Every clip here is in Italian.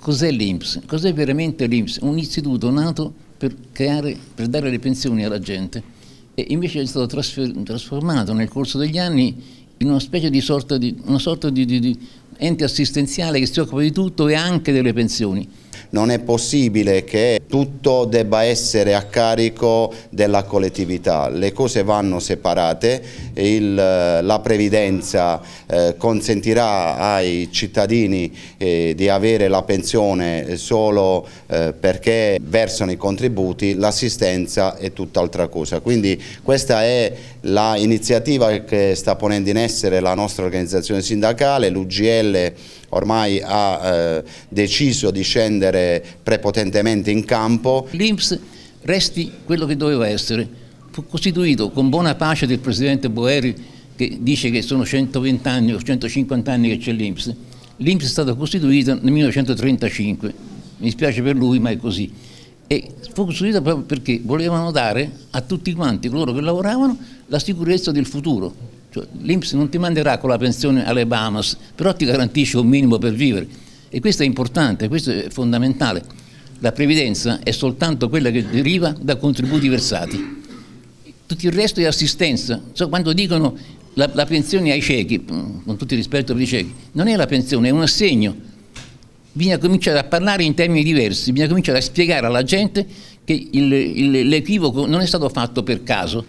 Cos'è l'INPS? Cos'è veramente l'INPS? Un istituto nato per, creare, per dare le pensioni alla gente e invece è stato trasformato nel corso degli anni in una specie di sorta di, sorta di, di, di ente assistenziale che si occupa di tutto e anche delle pensioni. Non è possibile che tutto debba essere a carico della collettività, le cose vanno separate, Il, eh, la previdenza eh, consentirà ai cittadini eh, di avere la pensione solo eh, perché versano i contributi, l'assistenza è tutt'altra cosa. Quindi questa è l'iniziativa che sta ponendo in essere la nostra organizzazione sindacale, l'UGL ormai ha eh, deciso di scendere entrare prepotentemente in campo. L'Inps resti quello che doveva essere, fu costituito con buona pace del Presidente Boeri che dice che sono 120 anni o 150 anni che c'è l'Inps. L'Inps è stata costituita nel 1935, mi spiace per lui ma è così. E fu costruita proprio perché volevano dare a tutti quanti coloro che lavoravano la sicurezza del futuro, cioè, L'Inps non ti manderà con la pensione alle Bahamas, però ti garantisce un minimo per vivere. E questo è importante, questo è fondamentale. La previdenza è soltanto quella che deriva da contributi versati. Tutto il resto è assistenza. So, quando dicono la, la pensione ai ciechi, mm, con tutto il rispetto per i ciechi, non è la pensione, è un assegno bisogna cominciare a parlare in termini diversi, bisogna cominciare a spiegare alla gente che l'equivoco non è stato fatto per caso,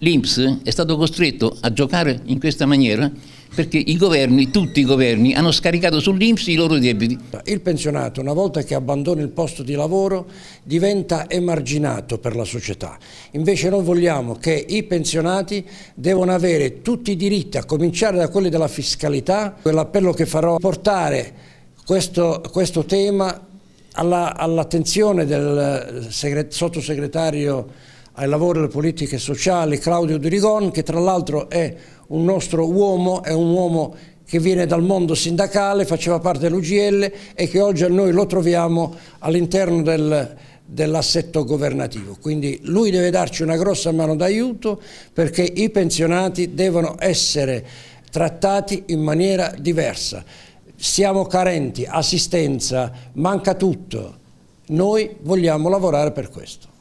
l'Inps è stato costretto a giocare in questa maniera perché i governi, tutti i governi, hanno scaricato sull'Inps i loro debiti. Il pensionato, una volta che abbandona il posto di lavoro, diventa emarginato per la società. Invece non vogliamo che i pensionati devono avere tutti i diritti, a cominciare da quelli della fiscalità. Quell'appello che farò è portare questo, questo tema all'attenzione all del sottosegretario ai lavori delle politiche sociali Claudio Durigon che tra l'altro è un nostro uomo, è un uomo che viene dal mondo sindacale, faceva parte dell'UGL e che oggi noi lo troviamo all'interno del, dell'assetto governativo. Quindi lui deve darci una grossa mano d'aiuto perché i pensionati devono essere trattati in maniera diversa. Siamo carenti, assistenza, manca tutto. Noi vogliamo lavorare per questo.